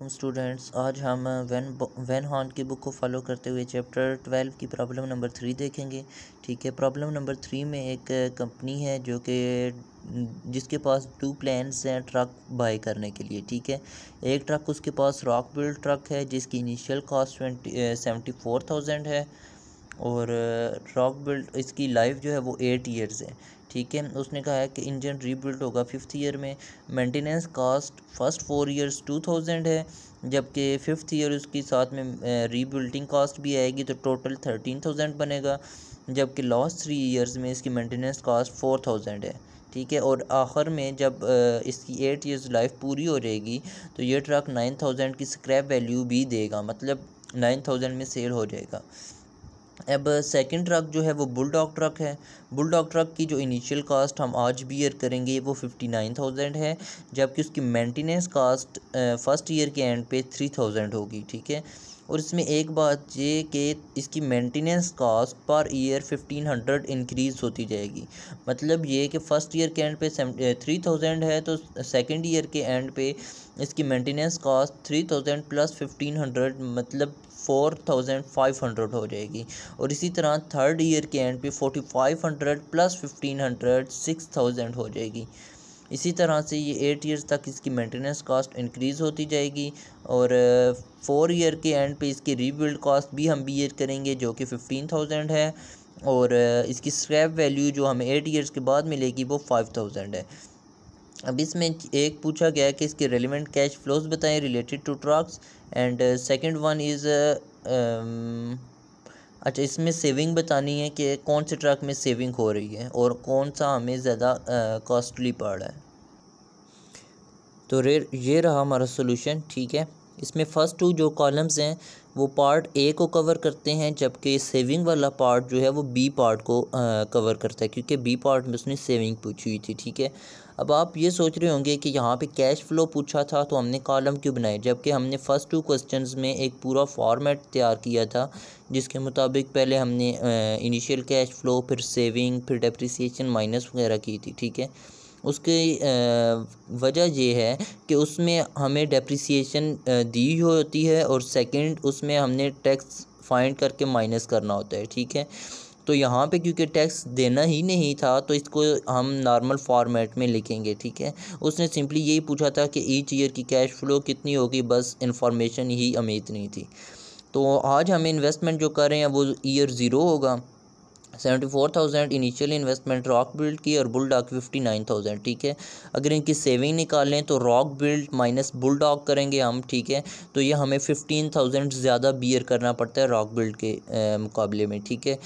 वालेकुम स्टूडेंट्स आज हम वैन वैन हॉन की बुक को फॉलो करते हुए चैप्टर ट्वेल्व की प्रॉब्लम नंबर थ्री देखेंगे ठीक है प्रॉब्लम नंबर थ्री में एक कंपनी uh, है जो कि mm, जिसके पास टू प्लान्स हैं ट्रक बाय करने के लिए ठीक है एक ट्रक उसके पास रॉक बिल्ड ट्रक है जिसकी initial cost twenty seventy four thousand है और रॉक uh, बिल्ड इसकी लाइफ जो है वो एट ईयर्स है ठीक है उसने कहा है कि इंजन रीबिल्ड होगा फिफ्थ ईयर में maintenance cost first four years two thousand है जबकि फिफ्थ ईयर उसकी साथ में रीबिल्डिंग कास्ट भी आएगी तो टोटल थर्टीन थाउजेंड बनेगा जबकि लास्ट थ्री ईयर्स में इसकी मेंटेनेंस कास्ट फोर थाउजेंड है ठीक है और आखिर में जब इसकी एट ईयर्स लाइफ पूरी हो जाएगी तो ये ट्रक नाइन थाउजेंड की स्क्रैप वैल्यू भी देगा मतलब नाइन थाउजेंड में सेल हो जाएगा अब सेकंड ट्रक जो है वो बुल डॉक ट्रक है बुल डॉक ट्रक की जो इनिशियल कास्ट हम आज भी ईयर करेंगे वो फिफ्टी नाइन थाउजेंड है जबकि उसकी मेंटेनेंस कास्ट फर्स्ट ईयर के एंड पे थ्री थाउजेंड होगी ठीक है और इसमें एक बात ये कि इसकी maintenance cost per year fifteen hundred increase होती जाएगी मतलब ये कि फ़र्स्ट ईयर के एंड पे थ्री थाउजेंड है तो सेकंड ईयर के एंड पे इसकी maintenance cost three thousand plus fifteen hundred मतलब फोर थाउजेंड फाइव हंड्रेड हो जाएगी और इसी तरह थर्ड ईयर के एंड पे forty five hundred plus fifteen hundred six thousand हो जाएगी इसी तरह से ये एट ईयर्स तक इसकी मेंटेनेंस कॉस्ट इंक्रीज़ होती जाएगी और फोर uh, ईयर के एंड पे इसकी रीबिल्ड कॉस्ट भी हम बी करेंगे जो कि फिफ्टीन थाउजेंड है और uh, इसकी स्क्रैप वैल्यू जो हमें एट ईयर्स के बाद मिलेगी वो फाइव थाउजेंड है अब इसमें एक पूछा गया है कि इसके रेलिवेंट कैश फ्लोज बताएं related to trucks and second one is अच्छा इसमें सेविंग बतानी है कि कौन से ट्रक में सेविंग हो रही है और कौन सा हमें ज़्यादा कॉस्टली uh, पड़ रहा है तो रे ये रहा हमारा सोल्यूशन ठीक है इसमें फ़र्स्ट टू जो कॉलम्स हैं वो पार्ट ए को कवर करते हैं जबकि सेविंग वाला पार्ट जो है वो बी पार्ट को आ, uh, कवर करता है क्योंकि बी पार्ट में उसने सेविंग पूछी हुई थी ठीक है अब आप ये सोच रहे होंगे कि यहाँ पे कैश फ्लो पूछा था तो हमने कॉलम क्यों बनाए जबकि हमने फ़र्स्ट टू क्वेश्चन में एक पूरा फॉर्मेट तैयार किया था जिसके मुताबिक पहले हमने इनिशियल कैश फ्लो फिर सेविंग फिर डेप्रिसिएशन माइनस वगैरह की थी ठीक है उसकी वजह यह है कि उसमें हमें डेप्रिसिएशन दी होती है और सेकेंड उसमें हमने टैक्स फाइंड करके माइनस करना होता है ठीक है तो यहाँ पे क्योंकि टैक्स देना ही नहीं था तो इसको हम नॉर्मल फॉर्मेट में लिखेंगे ठीक है उसने सिंपली यही पूछा था कि ईच ईयर की कैश फ्लो कितनी होगी बस इन्फॉर्मेशन ही हमें इतनी थी तो आज हम इन्वेस्टमेंट जो कर रहे हैं वो ईयर ज़ीरो होगा seventy four thousand initial investment rock build की और बुल फिफ्टी नाइन थाउजेंड ठीक है अगर इनकी सेविंग निकालें तो रॉक बिल्ड माइनस बुलडॉक करेंगे हम ठीक है तो ये हमें फिफ्टीन थाउजेंड ज़्यादा बियर करना पड़ता है रॉक बिल्ड के मुकाबले में ठीक है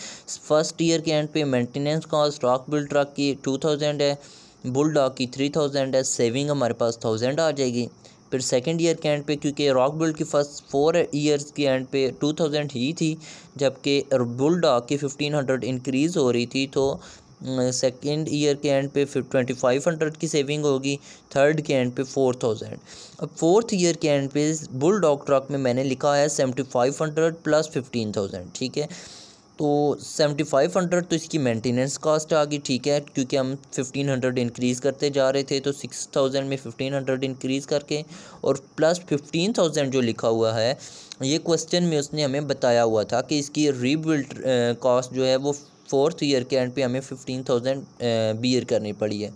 फर्स्ट ईयर के एंड पे maintenance cost rock build truck की टू थाउजेंड है बुल की थ्री थाउजेंड है सेविंग हमारे पास थाउजेंड आ जाएगी फिर सेकेंड ईयर के एंड पे क्योंकि रॉक बुल्ड की फर्स्ट फोर ईयर्स के एंड पे टू थाउजेंड ही थी जबकि बुल की फिफ्टीन हंड्रेड इंक्रीज़ हो रही थी तो सेकेंड ईयर के एंड पे फिर ट्वेंटी फाइव हंड्रेड की सेविंग होगी थर्ड के एंड पे फोर थाउजेंड अब फोर्थ ईयर के एंड पे बुल डॉग ट्रक में मैंने लिखा है seventy five hundred plus fifteen thousand ठीक है तो सेवेंटी फाइव हंड्रेड तो इसकी मेंटेनेंस कॉस्ट आ गई ठीक है क्योंकि हम फिफ्टीन हंड्रेड इंक्रीज़ करते जा रहे थे तो सिक्स थाउजेंड में फिफ्टीन हंड्रेड इंक्रीज़ करके और प्लस फिफ्टीन थाउजेंड जो लिखा हुआ है ये क्वेश्चन में उसने हमें बताया हुआ था कि इसकी रीबिल्ट कास्ट जो है वो फोर्थ ईयर के एंड पे हमें फिफ्टीन थाउजेंड बियर करनी पड़ी है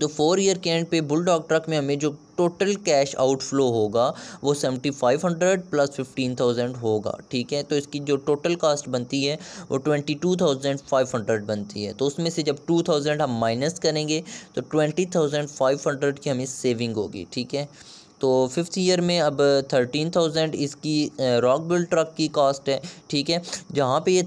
तो फोर ईयर के एंड पे बुल डॉग ट्रक में हमें जो टोटल कैश आउटफ्लो होगा वो seventy five hundred plus fifteen thousand होगा ठीक है तो इसकी जो टोटल कास्ट बनती है वो twenty two thousand five hundred बनती है तो उसमें से जब टू थाउजेंड हम माइनस करेंगे तो ट्वेंटी थाउजेंड फाइव हंड्रेड की हमें सेविंग होगी ठीक है तो फिफ्थ ईयर में अब थर्टीन थाउजेंड इसकी रॉक बिल्ड ट्रक की कॉस्ट है ठीक है जहाँ पे ये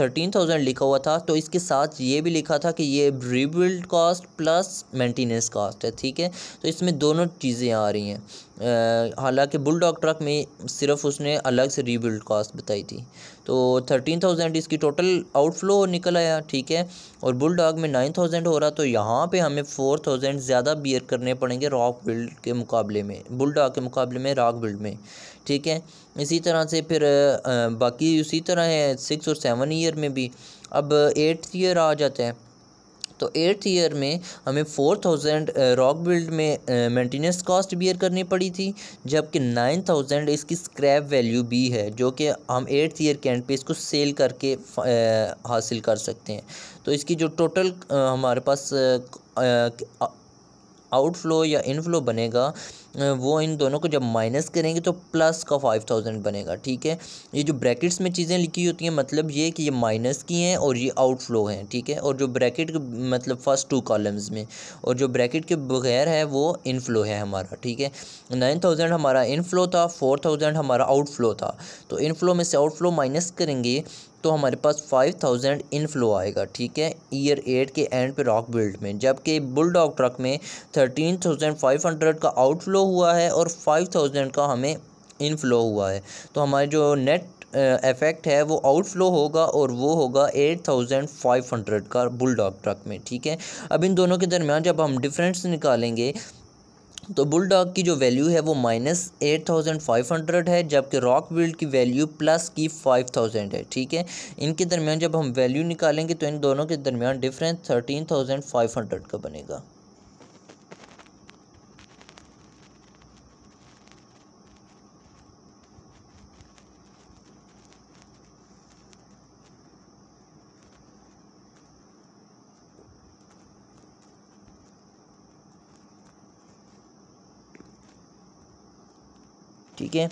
थर्टीन थाउजेंड लिखा हुआ था तो इसके साथ ये भी लिखा था कि ये rebuild cost plus maintenance cost है ठीक है तो इसमें दोनों चीज़ें आ रही हैं हालांकि बुलडॉग ट्रक में सिर्फ उसने अलग से रीबिल्ड कॉस्ट बताई थी तो थर्टीन थाउजेंड इसकी टोटल आउटफ्लो निकल आया ठीक है और बुलडॉग में नाइन थाउजेंड हो रहा तो यहाँ पे हमें फोर थाउजेंड ज़्यादा बियर करने पड़ेंगे रॉक बिल्ड के मुकाबले में बुलडॉग के मुकाबले में रॉक बिल्ड में ठीक है इसी तरह से फिर बाकी उसी तरह है सिक्स और सेवन ईयर में भी अब एट्थ ईयर आ जाता है तो एट्थ ईयर में हमें फोर थाउजेंड रॉक बिल्ड में मेंटेनेंस कॉस्ट बियर करनी पड़ी थी जबकि नाइन थाउजेंड इसकी स्क्रैप वैल्यू भी है जो कि हम एट्थ ईयर के एंड पे इसको सेल करके हासिल कर सकते हैं तो इसकी जो टोटल हमारे पास आउटफ्लो या इनफ्लो बनेगा वो इन दोनों को जब माइनस करेंगे तो प्लस का फाइव थाउजेंड बनेगा ठीक है ये जो ब्रैकेट्स में चीज़ें लिखी होती हैं मतलब ये कि ये माइनस की हैं और ये आउटफ्लो हैं ठीक है और जो ब्रैकेट मतलब फ़र्स्ट टू कॉलम्स में और जो ब्रैकेट के बगैर है वो इनफ्लो है हमारा ठीक है नाइन थाउजेंड हमारा इनफ्लो था फोर थाउजेंड हमारा आउटफ्लो था तो इनफ्लो में से आउटफ्लो माइनस करेंगे तो हमारे पास फाइव थाउजेंड इनफ्लो आएगा ठीक है ईयर एट के एंड पे रॉक बिल्ड में जबकि बुल डॉग ट्रक में थर्टीन थाउजेंड फाइव हंड्रेड का आउटफ्लो हुआ है और फाइव थाउजेंड का हमें इनफ्लो हुआ है तो हमारे जो नेट इफ़ेक्ट है वो आउटफ्लो होगा और वो होगा एट थाउजेंड फाइव हंड्रेड का बुल डॉग ट्रक में ठीक है अब इन दोनों के दरमियान जब हम डिफरेंस निकालेंगे तो बुलडॉग की जो वैल्यू है वो minus eight thousand five hundred है जबकि रॉक बिल्ड की वैल्यू प्लस की फाइव थाउजेंड है ठीक है इनके दरमियान जब हम वैल्यू निकालेंगे तो इन दोनों के दरमियान difference thirteen thousand five hundred का बनेगा ठीक है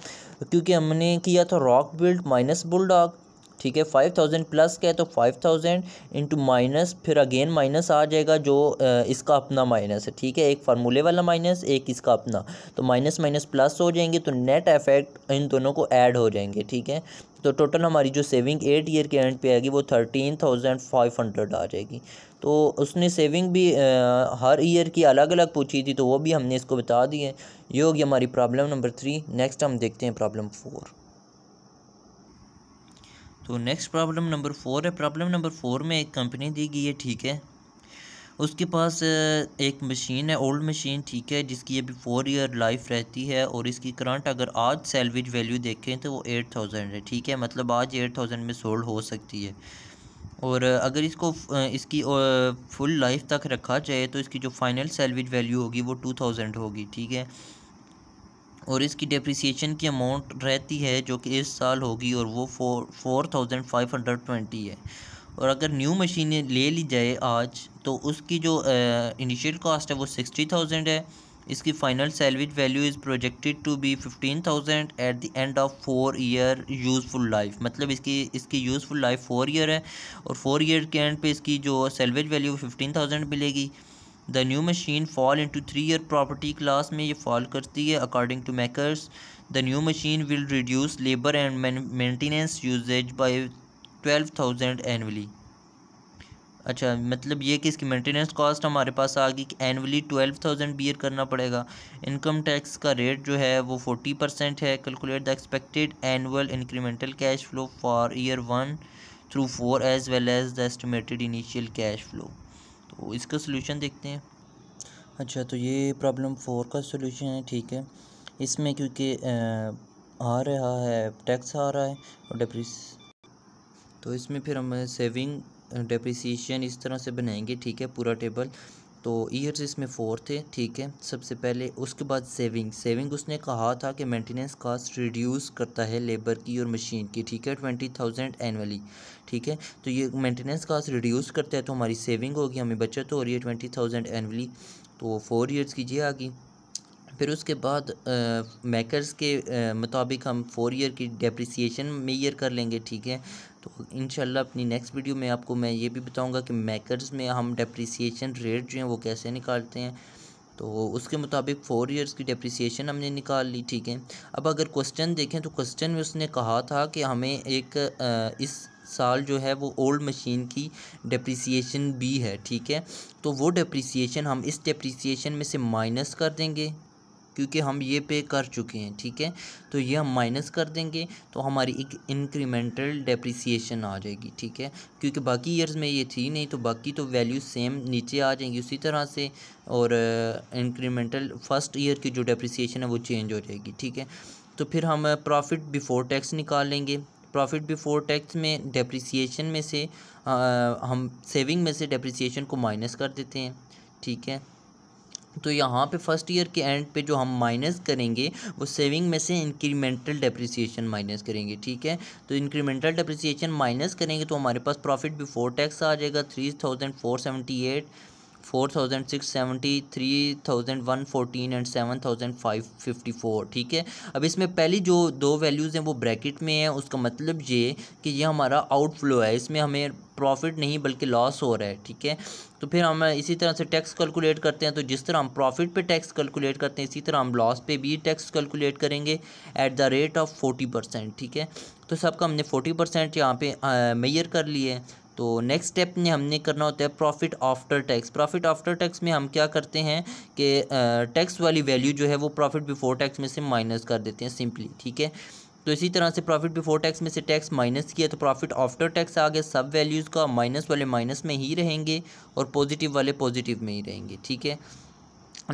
क्योंकि हमने किया था रॉक बिल्ड माइनस बुलडॉग ठीक है फाइव थाउजेंड प्लस का है तो फाइव थाउजेंड इंटू माइनस फिर अगेन माइनस आ जाएगा जो इसका अपना माइनस है ठीक है एक फार्मूले वाला माइनस एक इसका अपना तो माइनस माइनस प्लस हो जाएंगे तो नेट इफेक्ट इन दोनों को ऐड हो जाएंगे ठीक है तो टोटल हमारी जो सेविंग एट ईयर के एंड पे आएगी वो थर्टीन थाउजेंड फाइव हंड्रेड आ जाएगी तो उसने सेविंग भी आ, हर ईयर की अलग अलग पूछी थी तो वो भी हमने इसको बता दी है ये होगी हमारी प्रॉब्लम नंबर थ्री नेक्स्ट हम देखते हैं प्रॉब्लम फोर तो नेक्स्ट प्रॉब्लम नंबर फोर है प्रॉब्लम नंबर फोर में एक कंपनी दी गई है ठीक है उसके पास एक मशीन है ओल्ड मशीन ठीक है जिसकी अभी फोर ईयर लाइफ रहती है और इसकी करंट अगर आज सेलवेज वैल्यू देखें तो वो एट थाउजेंड है ठीक है मतलब आज एट थाउजेंड में सोल्ड हो सकती है और अगर इसको इसकी फुल लाइफ तक रखा जाए तो इसकी जो फाइनल सेलवेज वैल्यू होगी वो टू थाउजेंड होगी ठीक है और इसकी डिप्रिसिएशन की अमाउंट रहती है जो कि इस साल होगी और वो four four thousand five hundred twenty है और अगर न्यू मशीन ले ली जाए आज तो उसकी जो इनिशियल कॉस्ट है वो सिक्सटी थाउजेंड है इसकी final salvage value is projected to be fifteen thousand at the end of four year useful life मतलब इसकी इसकी यूज़फुल लाइफ फोर ईयर है और फोर ईयर के एंड पे इसकी जो सेलवेज वैल्यू फिफ्टीन थाउजेंड मिलेगी the new machine fall into three year property class में ये फॉल करती है according to makers the new machine will reduce labour and maintenance usage by twelve thousand annually अच्छा मतलब ये कि इसकी मेंटेनेंस कॉस्ट हमारे पास आ गई कि एनअली ट्वेल्व थाउजेंड बियर करना पड़ेगा इनकम टैक्स का रेट जो है वो फोर्टी परसेंट है calculate the expected annual incremental cash flow for year one through four as well as the estimated initial cash flow इसका सोल्यूशन देखते हैं अच्छा तो ये प्रॉब्लम फोर का सोल्यूशन है ठीक है इसमें क्योंकि आ रहा है टैक्स आ रहा है और डेप्रिस तो इसमें फिर हम सेविंग डेप्रिसिएशन इस तरह से बनाएंगे ठीक है पूरा टेबल तो ईयर्स इसमें फोर थे ठीक है सबसे पहले उसके बाद सेविंग सेविंग उसने कहा था कि मेंटेनेंस कास्ट रिड्यूस करता है लेबर की और मशीन की ठीक है ट्वेंटी थाउजेंड एनअली ठीक है तो ये मेंटेनेंस कास्ट रिड्यूस करता है तो हमारी सेविंग होगी हमें बचत हो रही है ट्वेंटी थाउजेंड एनअली तो फोर ईयर्स की ये आ गई फिर उसके बाद मेकर्स के मुताबिक हम फोर ईयर की डेप्रिसिएशन मेयर कर लेंगे ठीक है तो इन अपनी नेक्स्ट वीडियो में आपको मैं ये भी बताऊँगा कि मेकरस में हम डेप्रिसिएशन रेट जो है वो कैसे निकालते हैं तो उसके मुताबिक फ़ोर इयर्स की डिप्रिसिएशन हमने निकाल ली ठीक है अब अगर क्वेश्चन देखें तो क्वेश्चन में उसने कहा था कि हमें एक आ, इस साल जो है वो ओल्ड मशीन की डिप्रिसिएशन भी है ठीक है तो वो डप्रिसिएशन हम इस डिप्रिसिएशन में से माइनस कर देंगे क्योंकि हम ये पे कर चुके हैं ठीक है तो ये हम माइनस कर देंगे तो हमारी एक इंक्रीमेंटल डेप्रिसिएशन आ जाएगी ठीक है क्योंकि बाकी ईयर्स में ये थी नहीं तो बाकी तो वैल्यू सेम नीचे आ जाएंगी उसी तरह से और इंक्रीमेंटल फर्स्ट ईयर की जो डेप्रिसिएशन है वो चेंज हो जाएगी ठीक है तो फिर हम प्रॉफिट बिफोर टैक्स निकाल लेंगे प्रॉफिट बिफोर टैक्स में डेप्रिसिएशन में से आ, uh, हम सेविंग में से डेप्रिसिएशन को माइनस कर देते हैं ठीक है तो यहाँ पे फर्स्ट ईयर के एंड पे जो हम माइनस करेंगे वो सेविंग में से इंक्रीमेंटल डेप्रिसिएशन माइनस करेंगे ठीक है तो इंक्रीमेंटल डेप्रिसिएशन माइनस करेंगे तो हमारे पास प्रॉफिट बिफोर टैक्स आ जाएगा three thousand four seventy eight four thousand six seventy three thousand one fourteen and seven thousand five fifty four ठीक है अब इसमें पहली जो दो वैल्यूज़ हैं वो ब्रैकेट में है उसका मतलब ये कि ये हमारा आउटफ्लो है इसमें हमें प्रॉफिट नहीं बल्कि लॉस हो रहा है ठीक है तो फिर हम इसी तरह से टैक्स कैलकुलेट करते हैं तो जिस तरह हम प्रॉफिट पे टैक्स कैलकुलेट करते हैं इसी तरह हम लॉस पे भी टैक्स कैलकुलेट करेंगे at the rate of forty percent ठीक है तो सबका हमने फोर्टी परसेंट यहाँ पे मेयर कर लिए तो नेक्स्ट स्टेप में हमने करना होता है profit after tax profit after tax में हम क्या करते हैं कि टैक्स वाली वैल्यू जो है वो प्रॉफिट बिफोर टैक्स में से माइनस कर देते हैं सिंपली ठीक है तो इसी तरह से प्रॉफिट बिफोर टैक्स में से टैक्स माइनस किया तो प्रॉफिट आफ्टर टैक्स आ गया सब वैल्यूज़ का माइनस वाले माइनस में ही रहेंगे और पॉजिटिव वाले पॉजिटिव में ही रहेंगे ठीक है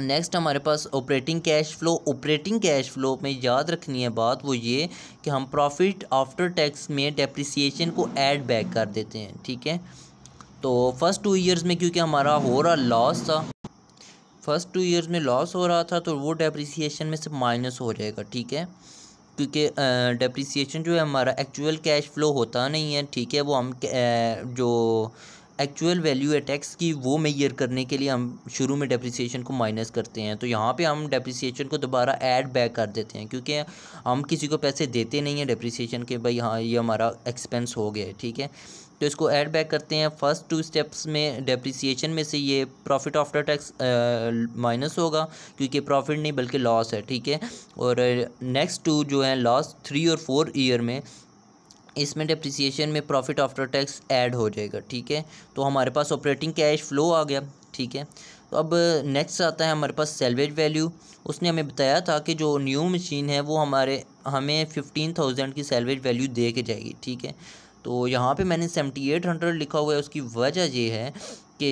नेक्स्ट हमारे पास operating cash flow operating cash flow में याद रखनी है बात वो ये कि हम प्रॉफिट आफ्टर टैक्स में डेप्रिसिएशन को ऐड बैक कर देते हैं ठीक है तो फर्स्ट टू इयर्स में क्योंकि हमारा हो रहा लॉस था फर्स्ट टू इयर्स में लॉस हो रहा था तो वो डेप्रिसिएशन में से माइनस हो जाएगा ठीक है क्योंकि डेप्रिसिएशन जो है हमारा एक्चुअल कैश फ्लो होता नहीं है ठीक है वो हम जो एक्चुअल वैल्यू है टैक्स की वो मैयर करने के लिए हम शुरू में डेप्रिसिएशन को माइनस करते हैं तो यहाँ पे हम डेप्रिसिएशन को दोबारा ऐड बैक कर देते हैं क्योंकि हम किसी को पैसे देते नहीं हैं डेप्रिसिएशन के भाई हाँ ये हमारा एक्सपेंस हो गया है ठीक है तो इसको ऐड बैक करते हैं फर्स्ट टू स्टेप्स में डेप्रिसिएशन में से ये प्रॉफिट आफ्टर टैक्स माइनस होगा क्योंकि प्रॉफिट नहीं बल्कि लॉस है ठीक है और नेक्स्ट टू जो है लॉस थ्री और फोर ईयर में इसमें डिप्रिसिएशन में प्रॉफिट आफ्टर टैक्स ऐड हो जाएगा ठीक है तो हमारे पास ऑपरेटिंग कैश फ्लो आ गया ठीक है तो अब नेक्स्ट आता है हमारे पास सेलवेज वैल्यू उसने हमें बताया था कि जो न्यू मशीन है वो हमारे हमें फिफ्टीन थाउजेंड की सेलवेज वैल्यू दे के जाएगी ठीक है तो यहाँ पे मैंने सेवेंटी एट हंड्रेड लिखा हुआ है उसकी वजह ये है कि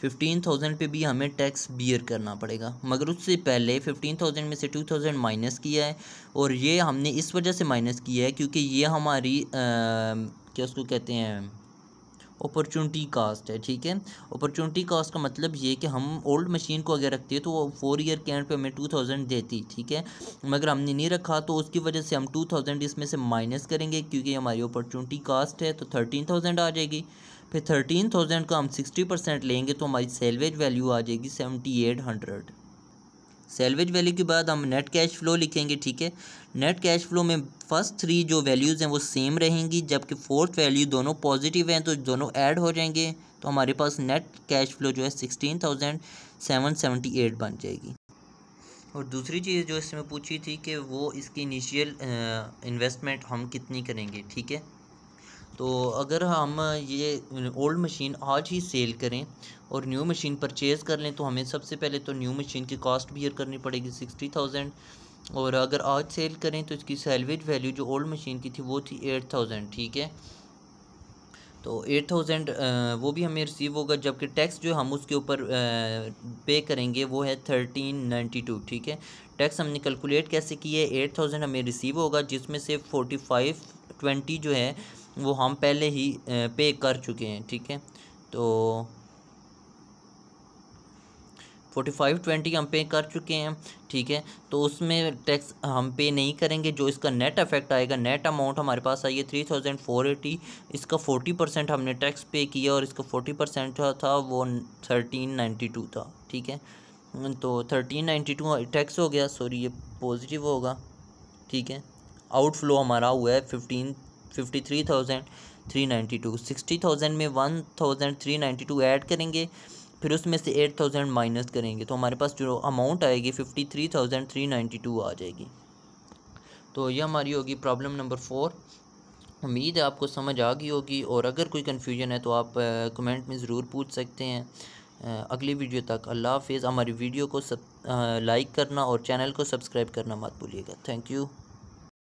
फिफ्टीन थाउजेंड पर भी हमें टैक्स बियर करना पड़ेगा मगर उससे पहले फिफ्टीन थाउजेंड में से टू थाउजेंड माइनस किया है और ये हमने इस वजह से माइनस किया है क्योंकि ये हमारी आ, क्या उसको कहते हैं अपॉर्चुनिटी कास्ट है ठीक है अपॉर्चुनिटी कास्ट का मतलब ये कि हम ओल्ड मशीन को अगर रखते हैं तो वो फोर ईयर के एंड पे हमें टू थाउजेंड देती ठीक है मगर हमने नहीं रखा तो उसकी वजह से हम टू थाउजेंड इसमें से माइनस करेंगे क्योंकि हमारी अपॉर्चुनिटी कास्ट है तो थर्टीन थाउजेंड आ जाएगी फिर थर्टीन थाउजेंड का हम सिक्सटी परसेंट लेंगे तो हमारी सेलवेज वैल्यू आ जाएगी seventy eight hundred salvage value के बाद हम नेट कैश फ्लो लिखेंगे ठीक है नेट कैश फ्लो में फर्स्ट थ्री जो वैल्यूज़ हैं वो सेम रहेंगी जबकि फोर्थ वैल्यू दोनों पॉजिटिव हैं तो दोनों ऐड हो जाएंगे तो हमारे पास नेट कैश फ्लो जो है sixteen thousand seven seventy eight बन जाएगी और दूसरी चीज़ जो इसमें पूछी थी कि वो इसकी इनिशियल इन्वेस्टमेंट हम कितनी करेंगे ठीक है तो अगर हम ये ओल्ड मशीन आज ही सेल करें और न्यू मशीन परचेज़ कर लें तो हमें सबसे पहले तो न्यू मशीन की कॉस्ट बियर करनी पड़ेगी सिक्सटी थाउजेंड और अगर आज सेल करें तो इसकी सेलवेज वैल्यू जो ओल्ड मशीन की थी वो थी एट थाउजेंड ठीक है तो एट थाउजेंड वो भी हमें रिसीव होगा जबकि टैक्स जो हम उसके ऊपर पे करेंगे वो है थर्टीन नाइन्टी टू ठीक है टैक्स हमने कैलकुलेट कैसे किया है एट थाउजेंड हमें रिसीव होगा जिसमें से फोर्टी फाइव ट्वेंटी जो है वो हम पहले ही पे कर चुके हैं ठीक है तो फोर्टी फाइव ट्वेंटी हम पे कर चुके हैं ठीक है तो उसमें टैक्स हम पे नहीं करेंगे जो इसका नेट इफेक्ट आएगा नेट अमाउंट हमारे पास आई है थ्री थाउजेंड फोर एटी इसका फोर्टी परसेंट हमने टैक्स पे किया और इसका फोर्टी परसेंट था वो थर्टीन नाइन्टी टू था ठीक है हम्म, तो थर्टीन नाइन्टी टू टैक्स हो गया सॉरी ये पॉजिटिव होगा ठीक है आउटफ्लो हमारा हुआ है fifteen fifty three thousand three ninety two sixty thousand में one thousand three ninety two add करेंगे फिर उसमें से एट थाउजेंड माइनस करेंगे तो हमारे पास जो अमाउंट आएगी fifty three thousand three ninety two आ जाएगी तो ये हमारी होगी प्रॉब्लम नंबर फोर उम्मीद है आपको समझ आ गई होगी और अगर कोई कन्फ्यूजन है तो आप कमेंट में ज़रूर पूछ सकते हैं अगली वीडियो तक अल्लाह हाफिज़ हमारी वीडियो को सब लाइक करना और चैनल को सब्सक्राइब करना मत भूलिएगा थैंक यू